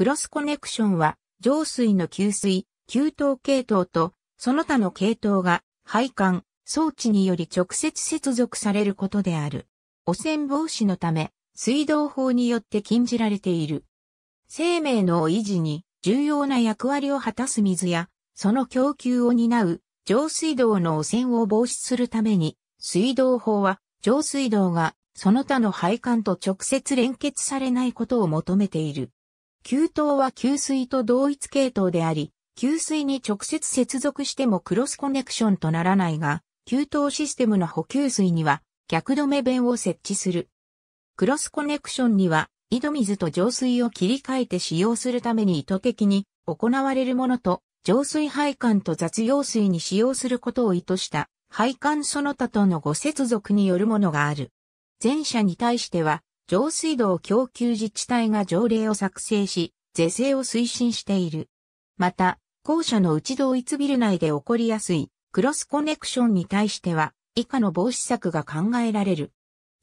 クロスコネクションは、上水の給水、給湯系統と、その他の系統が、配管、装置により直接接続されることである。汚染防止のため、水道法によって禁じられている。生命の維持に重要な役割を果たす水や、その供給を担う上水道の汚染を防止するために、水道法は上水道がその他の配管と直接連結されないことを求めている。給湯は給水と同一系統であり、給水に直接接続してもクロスコネクションとならないが、給湯システムの補給水には逆止め弁を設置する。クロスコネクションには井戸水と浄水を切り替えて使用するために意図的に行われるものと浄水配管と雑用水に使用することを意図した配管その他とのご接続によるものがある。前者に対しては上水道供給自治体が条例を作成し、是正を推進している。また、校舎の内同一ビル内で起こりやすいクロスコネクションに対しては、以下の防止策が考えられる。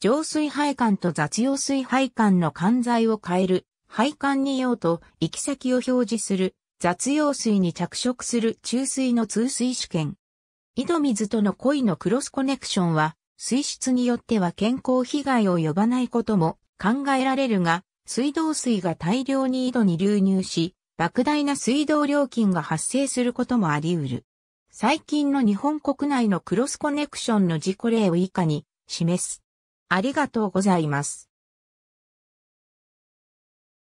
上水配管と雑用水配管の管材を変える、配管に用と行き先を表示する、雑用水に着色する注水の通水試験。井戸水との恋のクロスコネクションは、水質によっては健康被害を呼ばないことも考えられるが、水道水が大量に井戸に流入し、莫大な水道料金が発生することもあり得る。最近の日本国内のクロスコネクションの事故例を以下に示す。ありがとうございます。